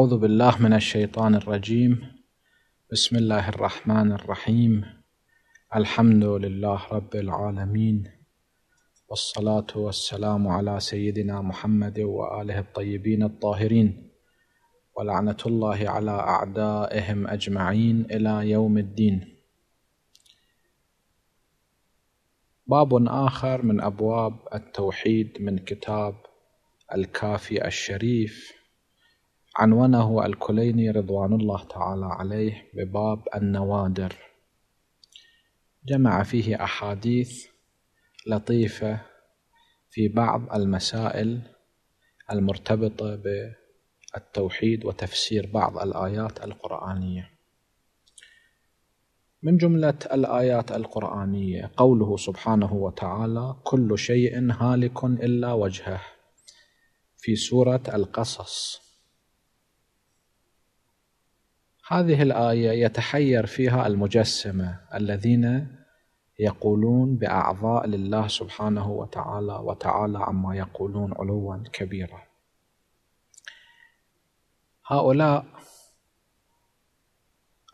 أعوذ بالله من الشيطان الرجيم بسم الله الرحمن الرحيم الحمد لله رب العالمين والصلاة والسلام على سيدنا محمد وآله الطيبين الطاهرين ولعنة الله على أعدائهم أجمعين إلى يوم الدين باب آخر من أبواب التوحيد من كتاب الكافي الشريف عنونه الكليني رضوان الله تعالى عليه بباب النوادر جمع فيه أحاديث لطيفة في بعض المسائل المرتبطة بالتوحيد وتفسير بعض الآيات القرآنية من جملة الآيات القرآنية قوله سبحانه وتعالى كل شيء هالك إلا وجهه في سورة القصص هذه الآية يتحير فيها المجسمة الذين يقولون بأعضاء لله سبحانه وتعالى وتعالى عما يقولون علوا كبيرا هؤلاء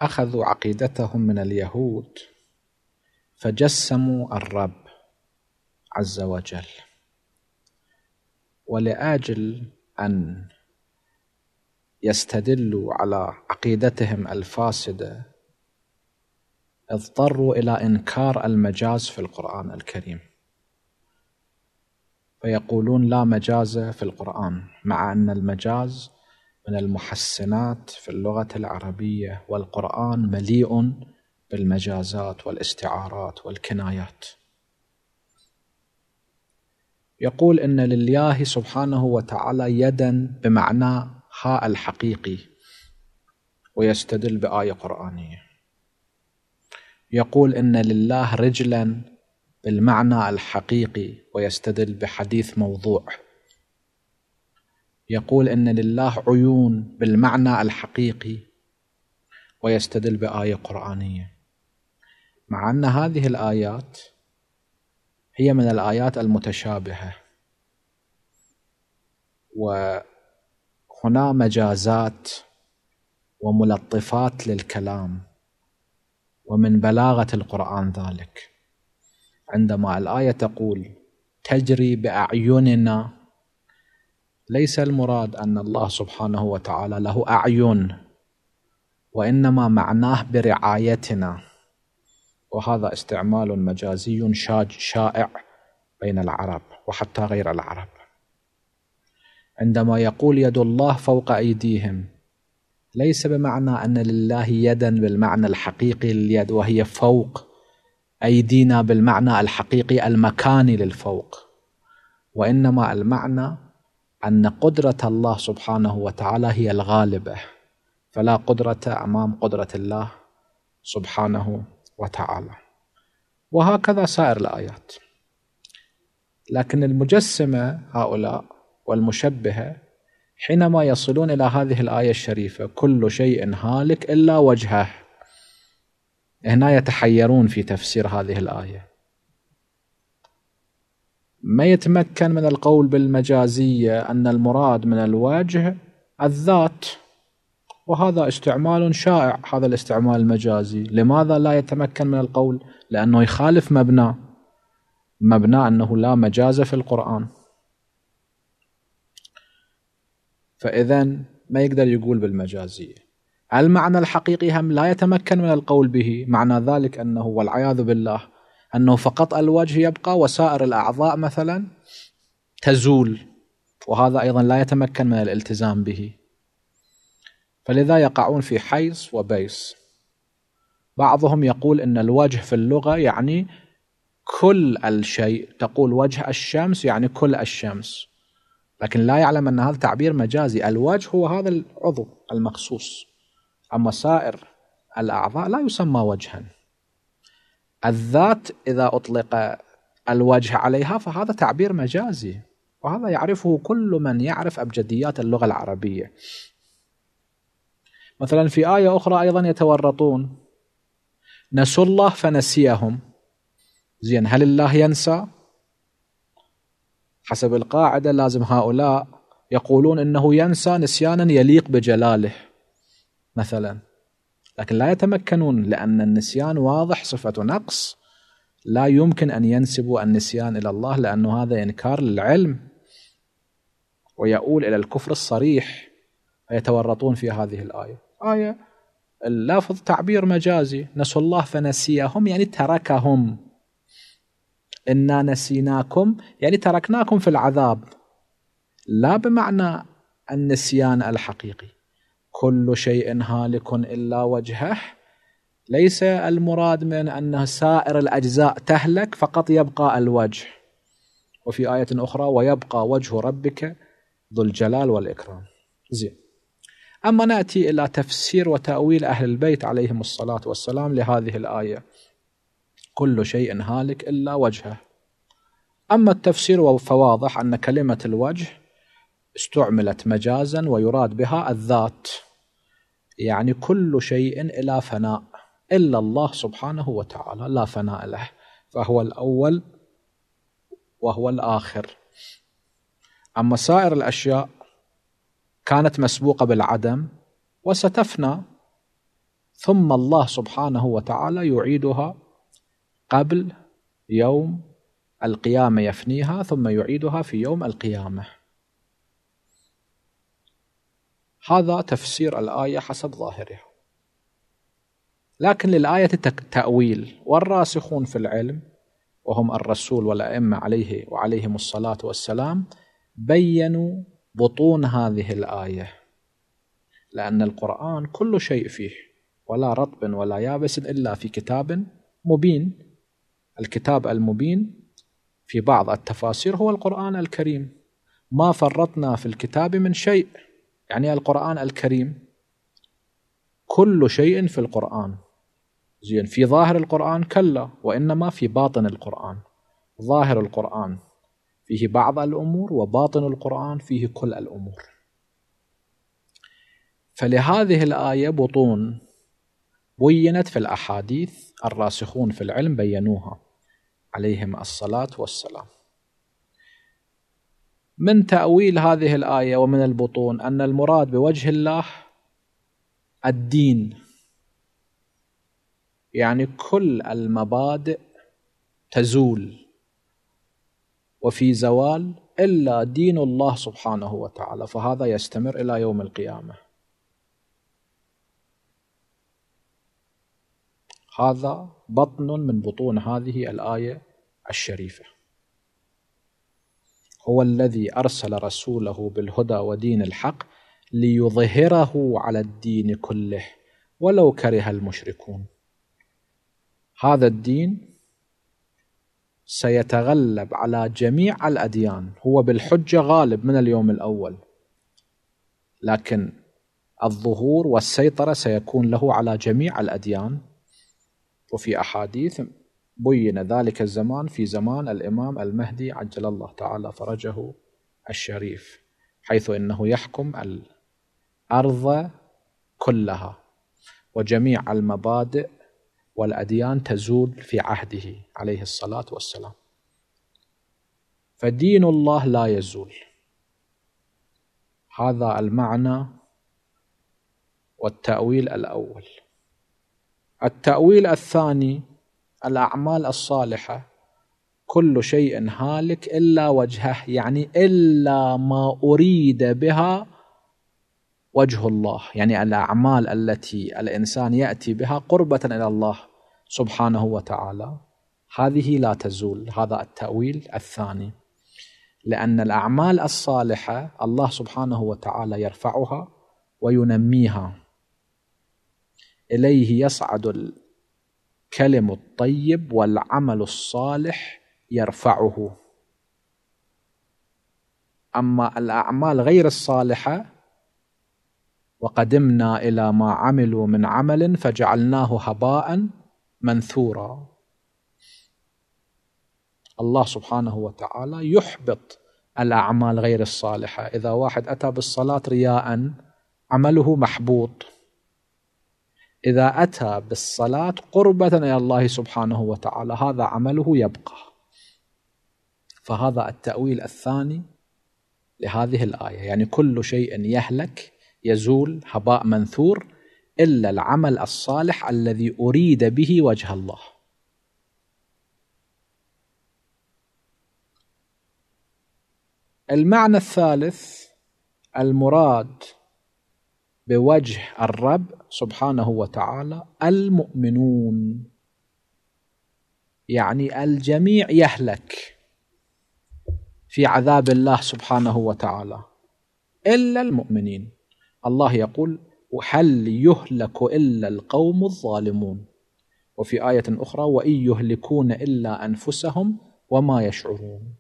أخذوا عقيدتهم من اليهود فجسموا الرب عز وجل ولأجل أن يستدلوا على عقيدتهم الفاسده اضطروا الى انكار المجاز في القران الكريم فيقولون لا مجاز في القران مع ان المجاز من المحسنات في اللغه العربيه والقران مليء بالمجازات والاستعارات والكنايات يقول ان لله سبحانه وتعالى يدا بمعنى هاء الحقيقي ويستدل بآية قرآنية يقول إن لله رجلا بالمعنى الحقيقي ويستدل بحديث موضوع يقول إن لله عيون بالمعنى الحقيقي ويستدل بآية قرآنية مع أن هذه الآيات هي من الآيات المتشابهة و هنا مجازات وملطفات للكلام ومن بلاغة القرآن ذلك عندما الآية تقول تجري بأعيننا ليس المراد أن الله سبحانه وتعالى له أعين وإنما معناه برعايتنا وهذا استعمال مجازي شائع بين العرب وحتى غير العرب عندما يقول يد الله فوق أيديهم ليس بمعنى أن لله يدا بالمعنى الحقيقي لليد وهي فوق أيدينا بالمعنى الحقيقي المكاني للفوق وإنما المعنى أن قدرة الله سبحانه وتعالى هي الغالبة فلا قدرة أمام قدرة الله سبحانه وتعالى وهكذا سائر الآيات لكن المجسمة هؤلاء والمشبهة حينما يصلون إلى هذه الآية الشريفة كل شيء هالك إلا وجهه هنا يتحيرون في تفسير هذه الآية ما يتمكن من القول بالمجازية أن المراد من الوجه الذات وهذا استعمال شائع هذا الاستعمال المجازي لماذا لا يتمكن من القول لأنه يخالف مبناه مبنى أنه لا مجاز في القرآن فإذا ما يقدر يقول بالمجازية المعنى الحقيقي هم لا يتمكن من القول به معنى ذلك أنه والعياذ بالله أنه فقط الوجه يبقى وسائر الأعضاء مثلا تزول وهذا أيضا لا يتمكن من الالتزام به فلذا يقعون في حيص وبيس بعضهم يقول ان الوجه في اللغه يعني كل الشيء تقول وجه الشمس يعني كل الشمس لكن لا يعلم أن هذا تعبير مجازي الوجه هو هذا العضو المخصوص أما سائر الأعضاء لا يسمى وجها الذات إذا أطلق الوجه عليها فهذا تعبير مجازي وهذا يعرفه كل من يعرف أبجديات اللغة العربية مثلا في آية أخرى أيضا يتورطون نسوا الله فنسيهم زين هل الله ينسى حسب القاعدة لازم هؤلاء يقولون أنه ينسى نسيانا يليق بجلاله مثلا لكن لا يتمكنون لأن النسيان واضح صفة نقص لا يمكن أن ينسبوا النسيان إلى الله لأنه هذا إنكار للعلم ويؤول إلى الكفر الصريح فيتورطون في هذه الآية آية اللافظ تعبير مجازي نسوا الله فنسيهم يعني تركهم إنا نسيناكم يعني تركناكم في العذاب لا بمعنى النسيان الحقيقي كل شيء هالك إلا وجهه ليس المراد من أن سائر الأجزاء تهلك فقط يبقى الوجه وفي آية أخرى ويبقى وجه ربك ذو الجلال والإكرام زين أما نأتي إلى تفسير وتأويل أهل البيت عليهم الصلاة والسلام لهذه الآية كل شيء هالك إلا وجهه أما التفسير فواضح أن كلمة الوجه استعملت مجازا ويراد بها الذات يعني كل شيء إلى فناء إلا الله سبحانه وتعالى لا فناء له فهو الأول وهو الآخر أما سائر الأشياء كانت مسبوقة بالعدم وستفنى ثم الله سبحانه وتعالى يعيدها قبل يوم القيامة يفنيها ثم يعيدها في يوم القيامة هذا تفسير الآية حسب ظاهرها لكن للآية تأويل والراسخون في العلم وهم الرسول والأئمة عليه وعليهم الصلاة والسلام بينوا بطون هذه الآية لأن القرآن كل شيء فيه ولا رطب ولا يابس إلا في كتاب مبين الكتاب المبين في بعض التفاسير هو القرآن الكريم ما فرطنا في الكتاب من شيء يعني القرآن الكريم كل شيء في القرآن زين في ظاهر القرآن كلا وإنما في باطن القرآن ظاهر القرآن فيه بعض الأمور وباطن القرآن فيه كل الأمور فلهذه الآية بطون بينت في الأحاديث الراسخون في العلم بينوها عليهم الصلاة والسلام من تأويل هذه الآية ومن البطون أن المراد بوجه الله الدين يعني كل المبادئ تزول وفي زوال إلا دين الله سبحانه وتعالى فهذا يستمر إلى يوم القيامة هذا بطن من بطون هذه الآية الشريفه هو الذي ارسل رسوله بالهدى ودين الحق ليظهره على الدين كله ولو كره المشركون هذا الدين سيتغلب على جميع الاديان هو بالحجه غالب من اليوم الاول لكن الظهور والسيطره سيكون له على جميع الاديان وفي احاديث بُيِّنَ ذلك الزمان في زمان الإمام المهدي عجل الله تعالى فرجه الشريف حيث إنه يحكم الأرض كلها وجميع المبادئ والأديان تزول في عهده عليه الصلاة والسلام فدين الله لا يزول هذا المعنى والتأويل الأول التأويل الثاني الأعمال الصالحة كل شيء هالك إلا وجهه يعني إلا ما أريد بها وجه الله يعني الأعمال التي الإنسان يأتي بها قربة إلى الله سبحانه وتعالى هذه لا تزول هذا التأويل الثاني لأن الأعمال الصالحة الله سبحانه وتعالى يرفعها وينميها إليه يصعد الكلم الطيب والعمل الصالح يرفعه اما الاعمال غير الصالحه وقدمنا الى ما عملوا من عمل فجعلناه هباء منثورا الله سبحانه وتعالى يحبط الاعمال غير الصالحه اذا واحد اتى بالصلاه رياء عمله محبوط إذا أتى بالصلاة قربة إلى الله سبحانه وتعالى هذا عمله يبقى فهذا التأويل الثاني لهذه الآية يعني كل شيء يهلك يزول هباء منثور إلا العمل الصالح الذي أريد به وجه الله المعنى الثالث المراد بوجه الرب سبحانه وتعالى المؤمنون يعني الجميع يهلك في عذاب الله سبحانه وتعالى الا المؤمنين الله يقول وهل يهلك الا القوم الظالمون وفي ايه اخرى وان يهلكون الا انفسهم وما يشعرون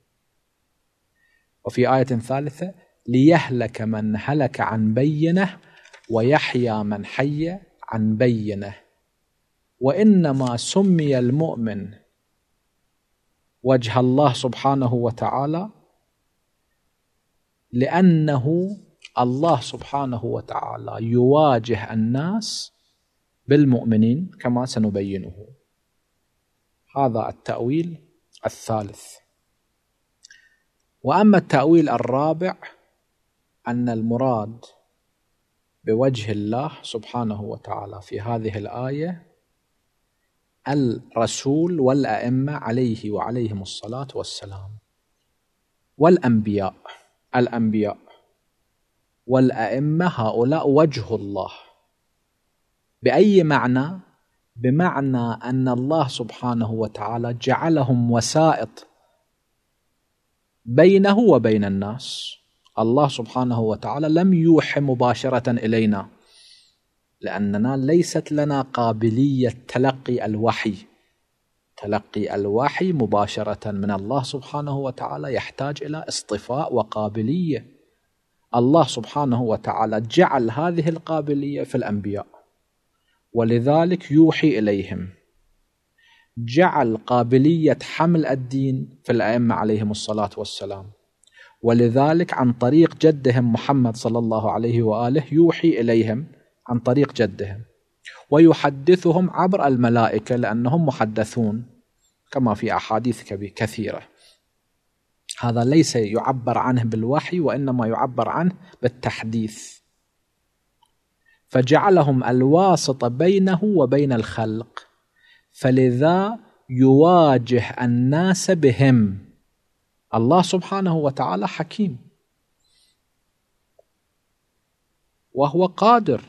وفي ايه ثالثه ليهلك من هلك عن بينه ويحيى من حي عن بينه وانما سمي المؤمن وجه الله سبحانه وتعالى لانه الله سبحانه وتعالى يواجه الناس بالمؤمنين كما سنبينه هذا التاويل الثالث واما التاويل الرابع ان المراد بوجه الله سبحانه وتعالى في هذه الآية الرسول والأئمة عليه وعليهم الصلاة والسلام والأنبياء الأنبياء والأئمة هؤلاء وجه الله بأي معنى؟ بمعنى أن الله سبحانه وتعالى جعلهم وسائط بينه وبين الناس الله سبحانه وتعالى لم يوحي مباشرة إلينا لأننا ليست لنا قابلية تلقي الوحي تلقي الوحي مباشرة من الله سبحانه وتعالى يحتاج إلى اصطفاء وقابلية الله سبحانه وتعالى جعل هذه القابلية في الأنبياء ولذلك يوحي إليهم جعل قابلية حمل الدين في الأئمة عليهم الصلاة والسلام ولذلك عن طريق جدهم محمد صلى الله عليه واله يوحي اليهم عن طريق جدهم ويحدثهم عبر الملائكه لانهم محدثون كما في احاديث كثيره هذا ليس يعبر عنه بالوحي وانما يعبر عنه بالتحديث فجعلهم الواسطه بينه وبين الخلق فلذا يواجه الناس بهم الله سبحانه وتعالى حكيم وهو قادر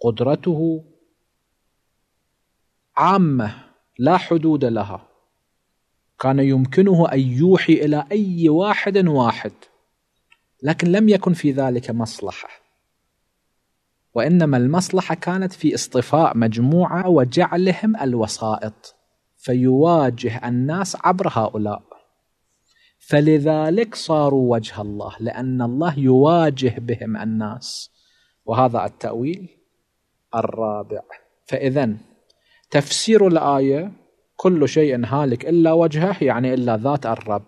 قدرته عامه لا حدود لها كان يمكنه ان يوحي الى اي واحد واحد لكن لم يكن في ذلك مصلحه وانما المصلحه كانت في اصطفاء مجموعه وجعلهم الوسائط فيواجه الناس عبر هؤلاء فلذلك صاروا وجه الله لأن الله يواجه بهم الناس وهذا التأويل الرابع فإذا تفسير الآية كل شيء هالك إلا وجهه يعني إلا ذات الرب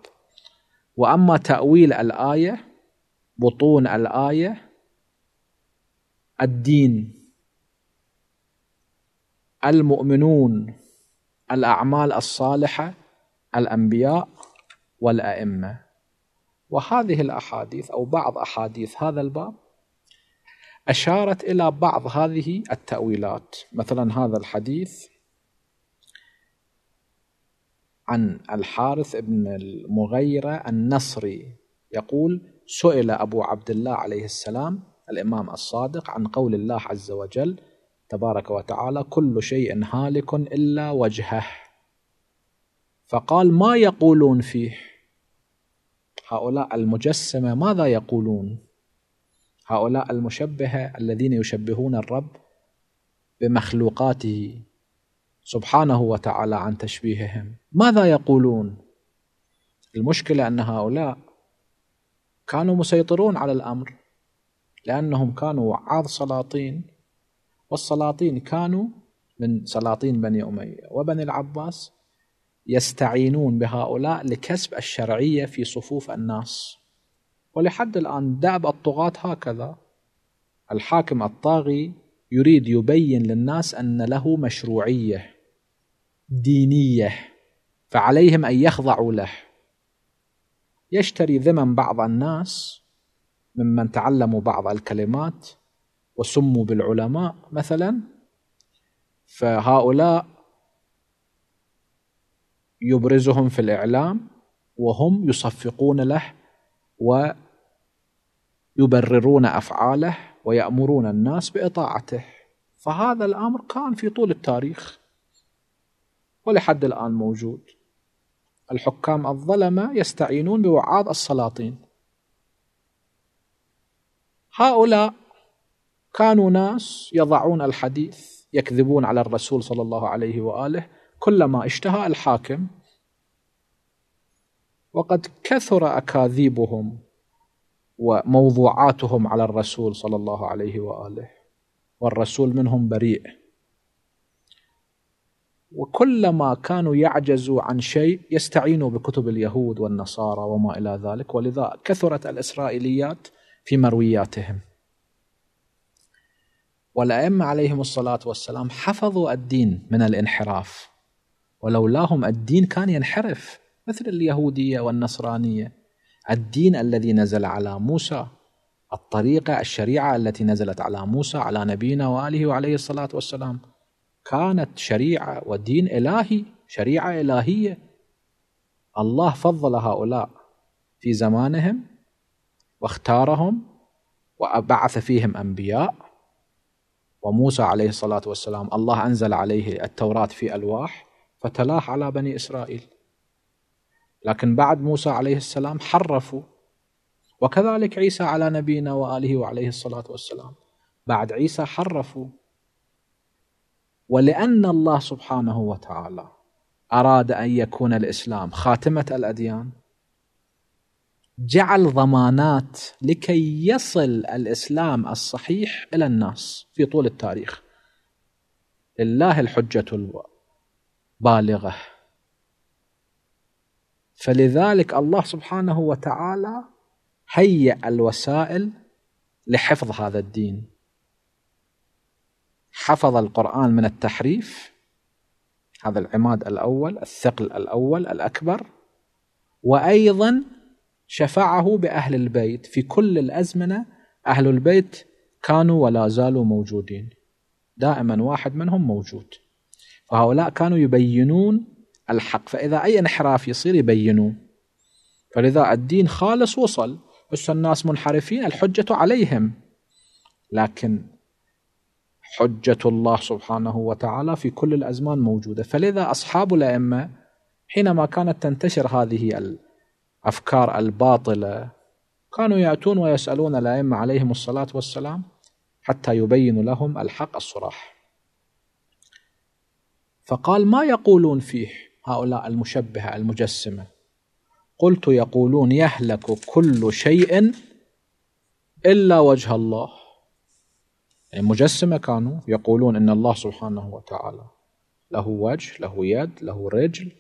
وأما تأويل الآية بطون الآية الدين المؤمنون الأعمال الصالحة الأنبياء والأئمة وهذه الأحاديث أو بعض أحاديث هذا الباب أشارت إلى بعض هذه التأويلات مثلا هذا الحديث عن الحارث بن المغيرة النصري يقول سئل أبو عبد الله عليه السلام الإمام الصادق عن قول الله عز وجل تبارك وتعالى كل شيء هالك إلا وجهه فقال ما يقولون فيه هؤلاء المجسمة ماذا يقولون هؤلاء المشبهة الذين يشبهون الرب بمخلوقاته سبحانه وتعالى عن تشبيههم ماذا يقولون المشكلة أن هؤلاء كانوا مسيطرون على الأمر لأنهم كانوا وعاظ سلاطين والسلاطين كانوا من سلاطين بني أمية وبني العباس يستعينون بهؤلاء لكسب الشرعية في صفوف الناس ولحد الآن دأب الطغاة هكذا الحاكم الطاغي يريد يبين للناس أن له مشروعية دينية فعليهم أن يخضعوا له يشتري ذمم بعض الناس ممن تعلموا بعض الكلمات وسموا بالعلماء مثلا فهؤلاء يبرزهم في الإعلام وهم يصفقون له ويبررون أفعاله ويأمرون الناس بإطاعته فهذا الأمر كان في طول التاريخ ولحد الآن موجود الحكام الظلمة يستعينون بوعاظ السلاطين هؤلاء كانوا ناس يضعون الحديث يكذبون على الرسول صلى الله عليه وآله كلما اشتهى الحاكم وقد كثر اكاذيبهم وموضوعاتهم على الرسول صلى الله عليه واله والرسول منهم بريء وكلما كانوا يعجزوا عن شيء يستعينوا بكتب اليهود والنصارى وما الى ذلك ولذا كثرت الاسرائيليات في مروياتهم والائمه عليهم الصلاه والسلام حفظوا الدين من الانحراف ولولاهم الدين كان ينحرف مثل اليهودية والنصرانية الدين الذي نزل على موسى الطريقة الشريعة التي نزلت على موسى على نبينا وآله وعليه الصلاة والسلام كانت شريعة ودين إلهي شريعة إلهية الله فضل هؤلاء في زمانهم واختارهم وبعث فيهم أنبياء وموسى عليه الصلاة والسلام الله أنزل عليه التوراة في ألواح فتلاح على بني إسرائيل لكن بعد موسى عليه السلام حرفوا وكذلك عيسى على نبينا وآله وعليه الصلاة والسلام بعد عيسى حرفوا ولأن الله سبحانه وتعالى أراد أن يكون الإسلام خاتمة الأديان جعل ضمانات لكي يصل الإسلام الصحيح إلى الناس في طول التاريخ لله الحجة بالغه فلذلك الله سبحانه وتعالى هيأ الوسائل لحفظ هذا الدين حفظ القرآن من التحريف هذا العماد الأول الثقل الأول الأكبر وأيضا شفعه بأهل البيت في كل الأزمنة أهل البيت كانوا ولا زالوا موجودين دائما واحد منهم موجود وهؤلاء كانوا يبينون الحق فإذا أي انحراف يصير يبينون فلذا الدين خالص وصل بس الناس منحرفين الحجة عليهم لكن حجة الله سبحانه وتعالى في كل الأزمان موجودة فلذا أصحاب الأئمة حينما كانت تنتشر هذه الأفكار الباطلة كانوا يأتون ويسألون الأئمة عليهم الصلاة والسلام حتى يبين لهم الحق الصراح فقال ما يقولون فيه هؤلاء المشبهة المجسمة قلت يقولون يهلك كل شيء إلا وجه الله يعني مجسمة كانوا يقولون إن الله سبحانه وتعالى له وجه له يد له رجل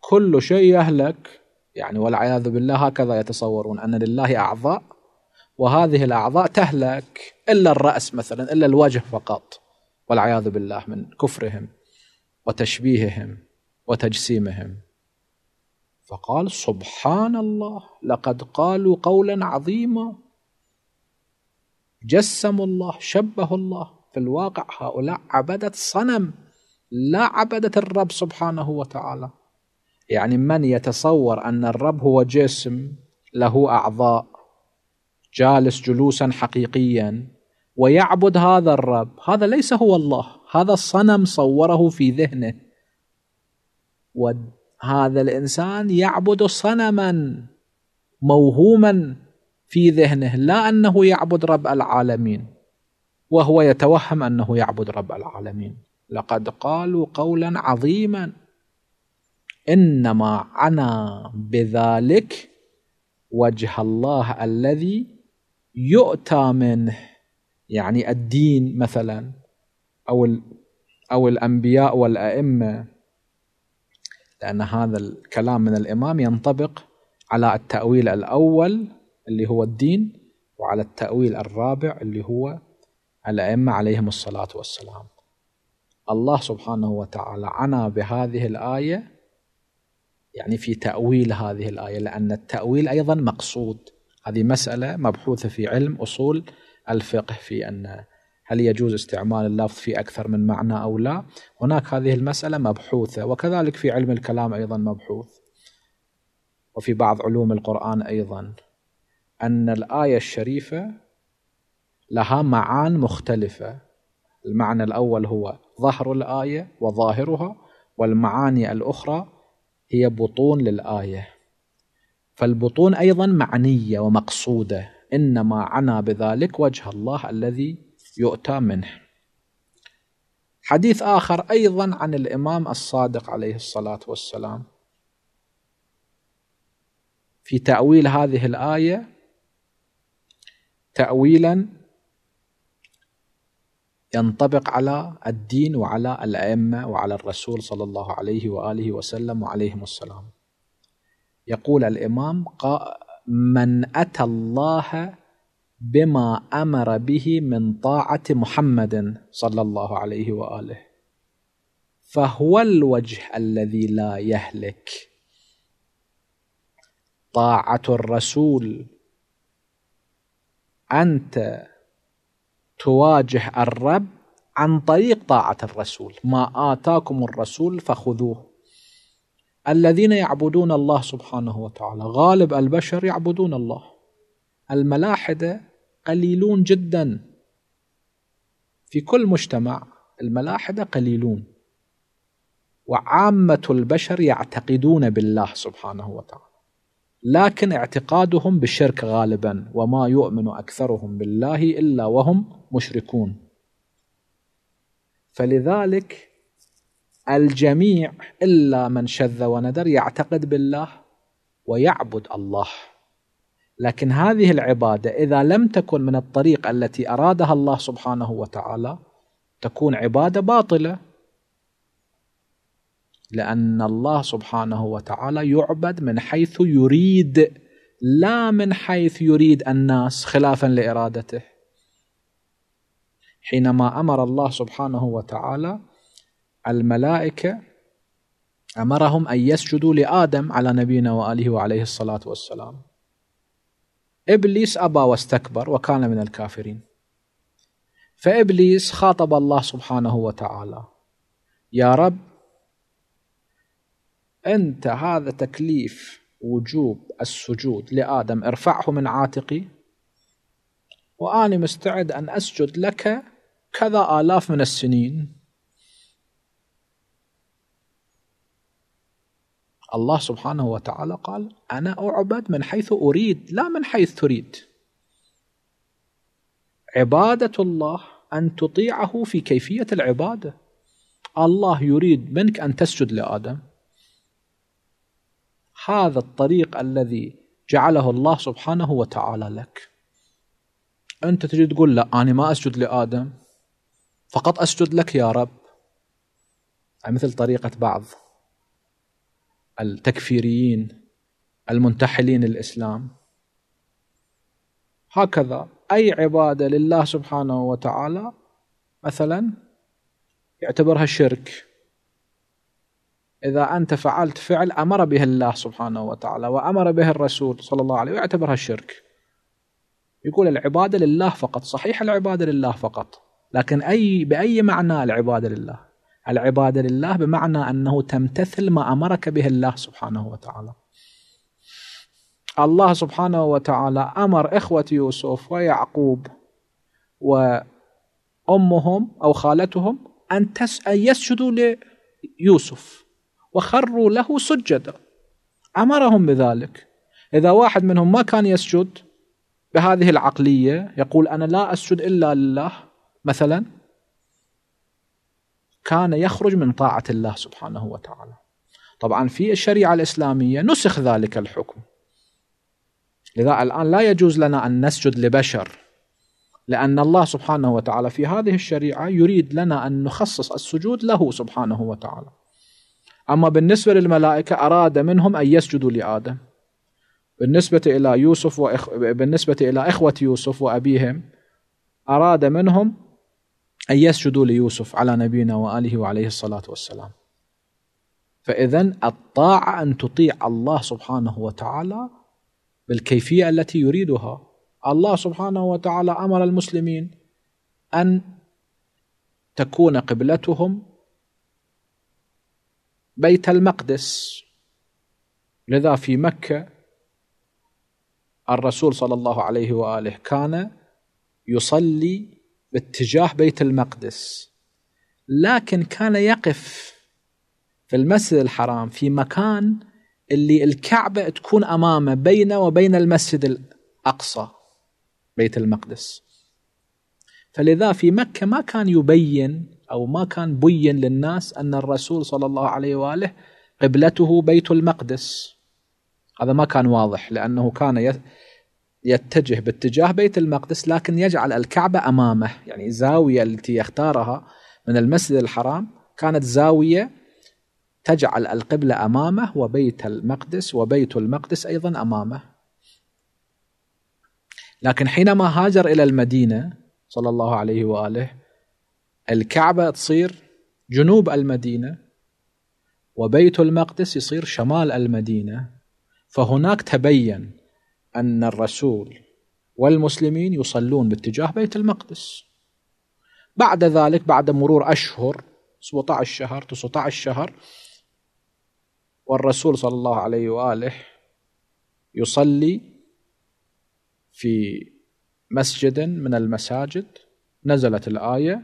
كل شيء يهلك يعني والعياذ بالله هكذا يتصورون أن لله أعضاء وهذه الأعضاء تهلك إلا الرأس مثلا إلا الوجه فقط والعياذ بالله من كفرهم وتشبيههم وتجسيمهم فقال سبحان الله لقد قالوا قولا عظيما جسموا الله شبهوا الله في الواقع هؤلاء عبدت صنم لا عبدت الرب سبحانه وتعالى يعني من يتصور ان الرب هو جسم له اعضاء جالس جلوسا حقيقيا ويعبد هذا الرب هذا ليس هو الله هذا الصنم صوره في ذهنه وهذا الانسان يعبد صنما موهوما في ذهنه لا انه يعبد رب العالمين وهو يتوهم انه يعبد رب العالمين لقد قالوا قولا عظيما انما عنا بذلك وجه الله الذي يؤتى منه يعني الدين مثلا أو أو الأنبياء والأئمة لأن هذا الكلام من الإمام ينطبق على التأويل الأول اللي هو الدين وعلى التأويل الرابع اللي هو الأئمة عليهم الصلاة والسلام الله سبحانه وتعالى عنا بهذه الآية يعني في تأويل هذه الآية لأن التأويل أيضا مقصود هذه مسألة مبحوثة في علم أصول الفقه في أن هل يجوز استعمال اللفظ في أكثر من معنى أو لا هناك هذه المسألة مبحوثة وكذلك في علم الكلام أيضا مبحوث وفي بعض علوم القرآن أيضا أن الآية الشريفة لها معان مختلفة المعنى الأول هو ظهر الآية وظاهرها والمعاني الأخرى هي بطون للآية فالبطون أيضا معنية ومقصودة إنما عنا بذلك وجه الله الذي يؤتى منه حديث آخر أيضا عن الإمام الصادق عليه الصلاة والسلام في تأويل هذه الآية تأويلا ينطبق على الدين وعلى الأئمة وعلى الرسول صلى الله عليه وآله وسلم وعليهم السلام يقول الإمام من اتى الله بما امر به من طاعه محمد صلى الله عليه واله فهو الوجه الذي لا يهلك طاعه الرسول انت تواجه الرب عن طريق طاعه الرسول ما اتاكم الرسول فخذوه الذين يعبدون الله سبحانه وتعالى غالب البشر يعبدون الله الملاحدة قليلون جدا في كل مجتمع الملاحدة قليلون وعامة البشر يعتقدون بالله سبحانه وتعالى لكن اعتقادهم بالشرك غالبا وما يؤمن أكثرهم بالله إلا وهم مشركون فلذلك الجميع إلا من شذ وندر يعتقد بالله ويعبد الله لكن هذه العبادة إذا لم تكن من الطريق التي أرادها الله سبحانه وتعالى تكون عبادة باطلة لأن الله سبحانه وتعالى يعبد من حيث يريد لا من حيث يريد الناس خلافا لإرادته حينما أمر الله سبحانه وتعالى الملائكة أمرهم أن يسجدوا لآدم على نبينا وآله وعليه الصلاة والسلام إبليس أبى واستكبر وكان من الكافرين فإبليس خاطب الله سبحانه وتعالى يا رب أنت هذا تكليف وجوب السجود لآدم ارفعه من عاتقي وأنا مستعد أن أسجد لك كذا آلاف من السنين الله سبحانه وتعالى قال أنا أعبد من حيث أريد لا من حيث تريد عبادة الله أن تطيعه في كيفية العبادة الله يريد منك أن تسجد لآدم هذا الطريق الذي جعله الله سبحانه وتعالى لك أنت تجي تقول لا أنا ما أسجد لآدم فقط أسجد لك يا رب مثل طريقة بعض التكفيريين المنتحلين الاسلام هكذا اي عباده لله سبحانه وتعالى مثلا يعتبرها شرك اذا انت فعلت فعل امر به الله سبحانه وتعالى وامر به الرسول صلى الله عليه وسلم يعتبرها شرك يقول العباده لله فقط صحيح العباده لله فقط لكن اي باي معنى العباده لله العبادة لله بمعنى أنه تمتثل ما أمرك به الله سبحانه وتعالى الله سبحانه وتعالى أمر إخوة يوسف ويعقوب وأمهم أو خالتهم أن يسجدوا ليوسف وخروا له سجدا أمرهم بذلك إذا واحد منهم ما كان يسجد بهذه العقلية يقول أنا لا أسجد إلا لله مثلا كان يخرج من طاعة الله سبحانه وتعالى طبعا في الشريعة الإسلامية نسخ ذلك الحكم لذا الآن لا يجوز لنا أن نسجد لبشر لأن الله سبحانه وتعالى في هذه الشريعة يريد لنا أن نخصص السجود له سبحانه وتعالى أما بالنسبة للملائكة أراد منهم أن يسجدوا لآدم بالنسبة إلى يوسف وإخ... بالنسبة إلى إخوة يوسف وأبيهم أراد منهم أن يسجدوا ليوسف على نبينا وآله وعليه الصلاة والسلام فإذا الطاعة أن تطيع الله سبحانه وتعالى بالكيفية التي يريدها الله سبحانه وتعالى أمر المسلمين أن تكون قبلتهم بيت المقدس لذا في مكة الرسول صلى الله عليه وآله كان يصلي باتجاه بيت المقدس لكن كان يقف في المسجد الحرام في مكان اللي الكعبة تكون أمامه بينه وبين المسجد الأقصى بيت المقدس فلذا في مكة ما كان يبين أو ما كان بين للناس أن الرسول صلى الله عليه وآله قبلته بيت المقدس هذا ما كان واضح لأنه كان يتجه باتجاه بيت المقدس لكن يجعل الكعبة أمامه يعني الزاوية التي يختارها من المسجد الحرام كانت زاوية تجعل القبلة أمامه وبيت المقدس وبيت المقدس أيضا أمامه لكن حينما هاجر إلى المدينة صلى الله عليه وآله الكعبة تصير جنوب المدينة وبيت المقدس يصير شمال المدينة فهناك تبين أن الرسول والمسلمين يصلون باتجاه بيت المقدس بعد ذلك بعد مرور أشهر 17 شهر 19 شهر والرسول صلى الله عليه وآله يصلي في مسجد من المساجد نزلت الآية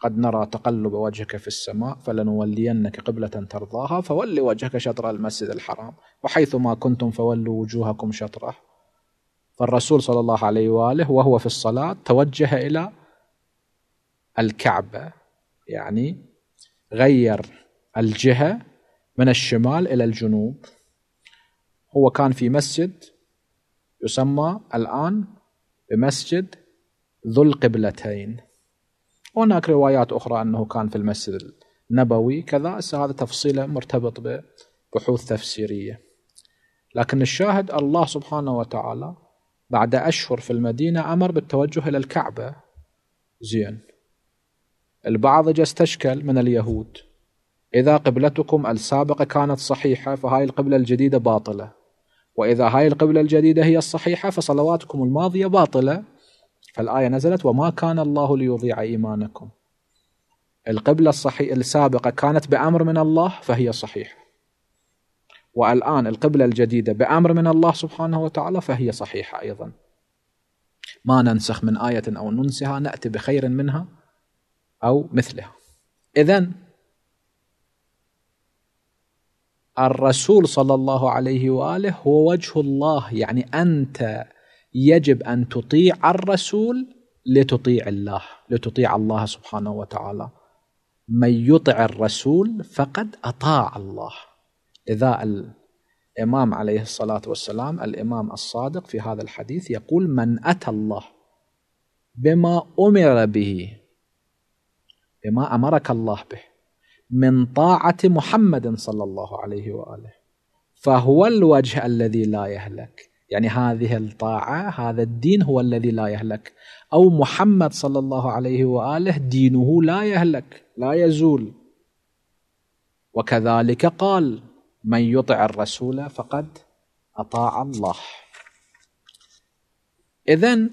قد نرى تقلب وجهك في السماء فلنولينك قبلة ترضاها فول وجهك شطر المسجد الحرام وحيث ما كنتم فولوا وجوهكم شطره فالرسول صلى الله عليه وآله وهو في الصلاة توجه إلى الكعبة يعني غير الجهة من الشمال إلى الجنوب هو كان في مسجد يسمى الآن بمسجد ذو القبلتين وهناك روايات اخرى انه كان في المسجد النبوي كذا هذا تفصيله مرتبط ببحوث تفسيريه لكن الشاهد الله سبحانه وتعالى بعد اشهر في المدينه امر بالتوجه الى الكعبه زين البعض جا استشكل من اليهود إذا قبلتكم السابقة كانت صحيحة فهاي القبلة الجديدة باطلة وإذا هاي القبلة الجديدة هي الصحيحة فصلواتكم الماضية باطلة فالآية نزلت وما كان الله ليضيع إيمانكم القبلة الصحي السابقة كانت بأمر من الله فهي صحيحة والآن القبلة الجديدة بأمر من الله سبحانه وتعالى فهي صحيحة أيضا ما ننسخ من آية أو ننسها نأتي بخير منها أو مثلها إذا الرسول صلى الله عليه وآله هو وجه الله يعني أنت يجب أن تطيع الرسول لتطيع الله لتطيع الله سبحانه وتعالى من يطع الرسول فقد أطاع الله اذا الإمام عليه الصلاة والسلام الإمام الصادق في هذا الحديث يقول من أتى الله بما أمر به بما أمرك الله به من طاعة محمد صلى الله عليه وآله فهو الوجه الذي لا يهلك يعني هذه الطاعة هذا الدين هو الذي لا يهلك أو محمد صلى الله عليه وآله دينه لا يهلك لا يزول وكذلك قال من يطع الرسول فقد أطاع الله إذا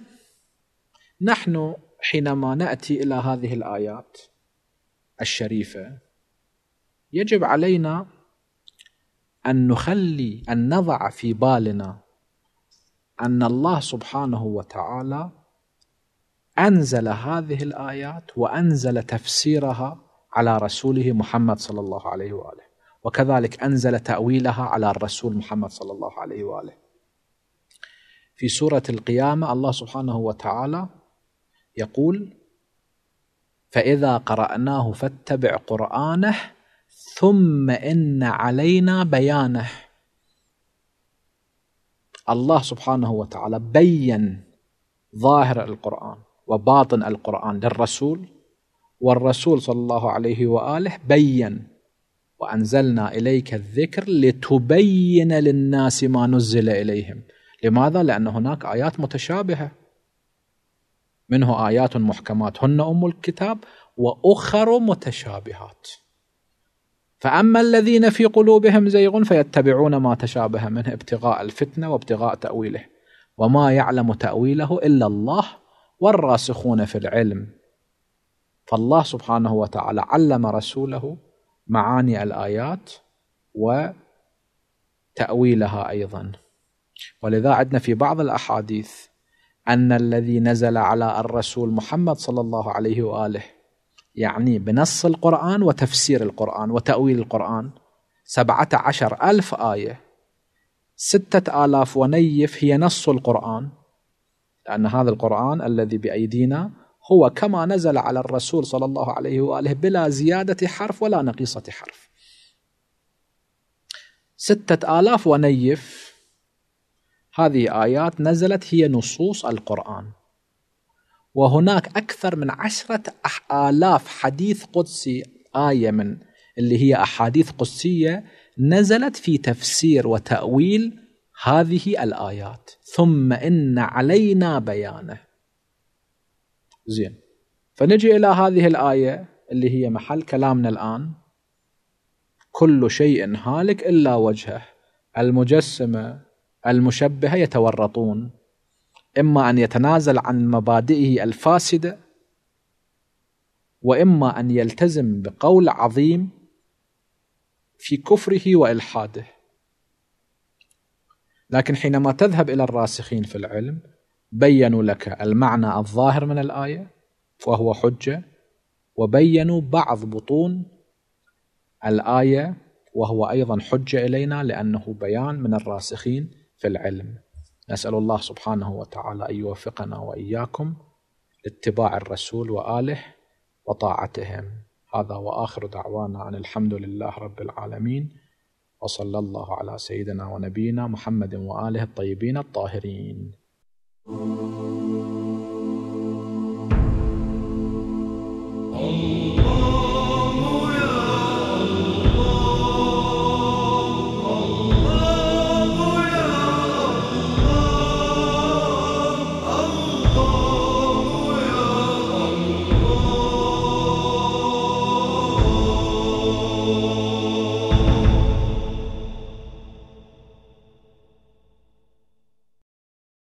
نحن حينما نأتي إلى هذه الآيات الشريفة يجب علينا أن نخلي أن نضع في بالنا أن الله سبحانه وتعالى أنزل هذه الآيات وأنزل تفسيرها على رسوله محمد صلى الله عليه وآله وكذلك أنزل تأويلها على الرسول محمد صلى الله عليه وآله في سورة القيامة الله سبحانه وتعالى يقول فإذا قرأناه فاتبع قرآنه ثم إن علينا بيانه الله سبحانه وتعالى بين ظاهر القرآن وباطن القرآن للرسول والرسول صلى الله عليه وآله بين وأنزلنا إليك الذكر لتبين للناس ما نزل إليهم لماذا؟ لأن هناك آيات متشابهة منه آيات محكمات هن أم الكتاب وأخر متشابهات فأما الذين في قلوبهم زيغ فيتبعون ما تشابه منه ابتغاء الفتنة وابتغاء تأويله وما يعلم تأويله إلا الله والراسخون في العلم فالله سبحانه وتعالى علم رسوله معاني الآيات وتأويلها أيضا ولذا عدنا في بعض الأحاديث أن الذي نزل على الرسول محمد صلى الله عليه وآله يعني بنص القرآن وتفسير القرآن وتأويل القرآن سبعة عشر ألف آية ستة آلاف ونيف هي نص القرآن لأن هذا القرآن الذي بأيدينا هو كما نزل على الرسول صلى الله عليه وآله بلا زيادة حرف ولا نقيصة حرف ستة آلاف ونيف هذه آيات نزلت هي نصوص القرآن وهناك أكثر من عشرة آلاف حديث قدسي آية من اللي هي أحاديث قدسية نزلت في تفسير وتأويل هذه الآيات ثم إن علينا بيانه زين فنجي إلى هذه الآية اللي هي محل كلامنا الآن كل شيء هالك إلا وجهه المجسمة المشبهة يتورطون إما أن يتنازل عن مبادئه الفاسدة وإما أن يلتزم بقول عظيم في كفره وإلحاده لكن حينما تذهب إلى الراسخين في العلم بينوا لك المعنى الظاهر من الآية وهو حجة وبينوا بعض بطون الآية وهو أيضا حجة إلينا لأنه بيان من الراسخين في العلم نسأل الله سبحانه وتعالى أن يوفقنا وإياكم لاتباع الرسول وآله وطاعتهم هذا وآخر دعوانا أن الحمد لله رب العالمين وصلى الله على سيدنا ونبينا محمد وآله الطيبين الطاهرين الله